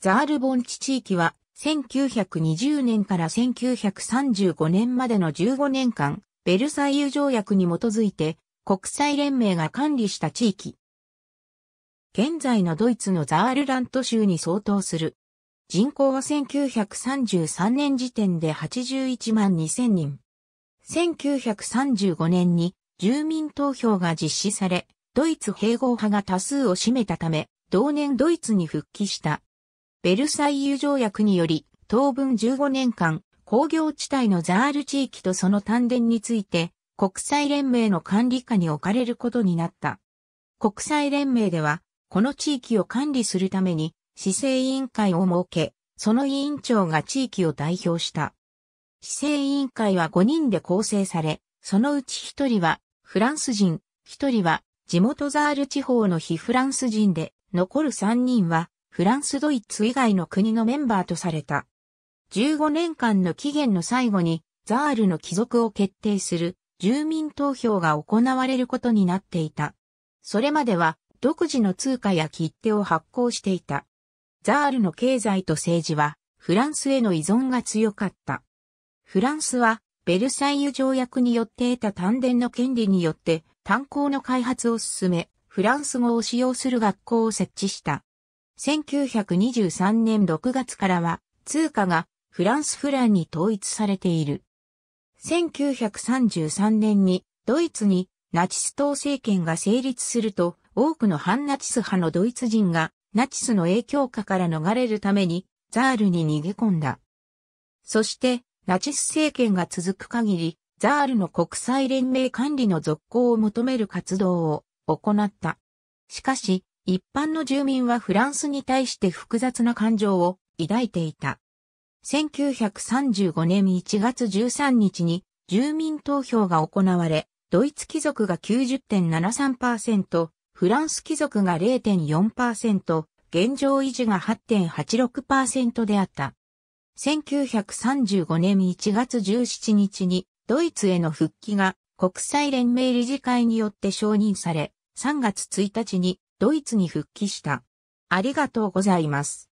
ザール盆地地域は、1920年から1935年までの15年間、ベルサイユ条約に基づいて、国際連盟が管理した地域。現在のドイツのザールラント州に相当する。人口は1933年時点で81万2000人。1935年に住民投票が実施され、ドイツ併合派が多数を占めたため、同年ドイツに復帰した。ベルサイユ条約により、当分15年間、工業地帯のザール地域とその丹田について、国際連盟の管理下に置かれることになった。国際連盟では、この地域を管理するために、市政委員会を設け、その委員長が地域を代表した。市政委員会は5人で構成され、そのうち1人はフランス人、1人は地元ザール地方の非フランス人で、残る3人はフランスドイツ以外の国のメンバーとされた。15年間の期限の最後に、ザールの帰属を決定する住民投票が行われることになっていた。それまでは独自の通貨や切手を発行していた。ザールの経済と政治はフランスへの依存が強かった。フランスはベルサイユ条約によって得た丹田の権利によって炭鉱の開発を進め、フランス語を使用する学校を設置した。1923年6月からは通貨がフランスフランに統一されている。1933年にドイツにナチス党政権が成立すると多くの反ナチス派のドイツ人がナチスの影響下から逃れるためにザールに逃げ込んだ。そしてナチス政権が続く限りザールの国際連盟管理の続行を求める活動を行った。しかし一般の住民はフランスに対して複雑な感情を抱いていた。1935年1月13日に住民投票が行われ、ドイツ貴族が90.73%、フランス貴族が0.4%、現状維持が8.86%であった。1935年1月17日にドイツへの復帰が国際連盟理事会によって承認され、3月1日にドイツに復帰した。ありがとうございます。